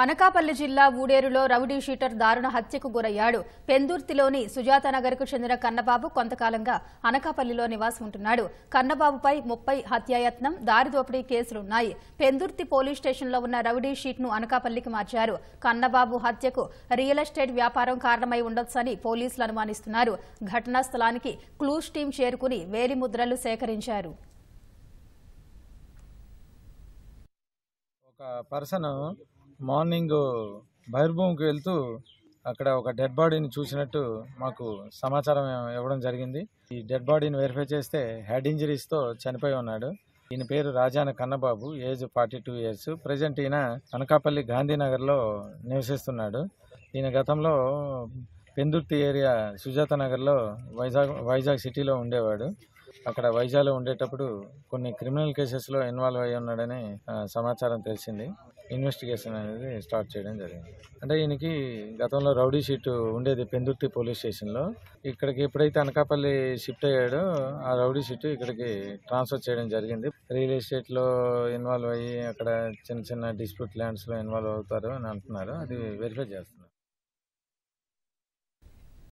అనకాపల్లి జిల్లా ఊడేరులో rowdy sheeter దారుణ హత్యకు గురయ్యాడు పెందుర్తిలోని సుజాతనగర్కు చెందిన కన్నబాబు కొంతకాలంగా అనకాపల్లిలో నివాసం ఉంటున్నాడు కన్నబాబుపై ముప్పై హత్యాయత్నం దారిదోపిడీ కేసులున్నాయి పెందుర్తి పోలీస్ స్టేషన్లో ఉన్న రౌడీ షీట్ను అనకాపల్లికి మార్చారు కన్నబాబు హత్యకు రియల్ ఎస్టేట్ వ్యాపారం కారణమై ఉండొచ్చని పోలీసులు అనుమానిస్తున్నారు ఘటనా స్థలానికి క్లూస్ టీం చేరుకుని వేలిముద్రలు సేకరించారు పర్సన్ మార్నింగ్ బైర్భూమికి వెళ్తూ అక్కడ ఒక డెడ్ బాడీని చూసినట్టు మాకు సమాచారం ఇవ్వడం జరిగింది ఈ డెడ్ బాడీని వెరిఫై చేస్తే హెడ్ ఇంజరీస్తో చనిపోయి ఉన్నాడు ఈయన పేరు Rajana Kannababu age forty two years present ఈయన అనకాపల్లి గాంధీనగర్లో నివసిస్తున్నాడు ఈయన గతంలో పెందుర్తి ఏరియా సుజాత నగర్లో వైజాగ్ వైజాగ్ సిటీలో ఉండేవాడు అక్కడ వైజాగ్లో ఉండేటప్పుడు కొన్ని క్రిమినల్ కేసెస్లో ఇన్వాల్వ్ అయి ఉన్నాడని సమాచారం తెలిసింది ఇన్వెస్టిగేషన్ అనేది స్టార్ట్ చేయడం జరిగింది అంటే ఈయనకి గతంలో రౌడీ షీట్ ఉండేది పెందుర్తి పోలీస్ స్టేషన్లో ఇక్కడికి ఎప్పుడైతే అనకాపల్లి షిఫ్ట్ అయ్యాడో ఆ రౌడీ షీట్ ఇక్కడికి ట్రాన్స్ఫర్ చేయడం జరిగింది రియల్ ఎస్టేట్లో ఇన్వాల్వ్ అయ్యి అక్కడ చిన్న చిన్న డిస్ప్యూట్ ల్యాండ్స్లో ఇన్వాల్వ్ అవుతారు అని అంటున్నారు అది వెరిఫై చేస్తున్నారు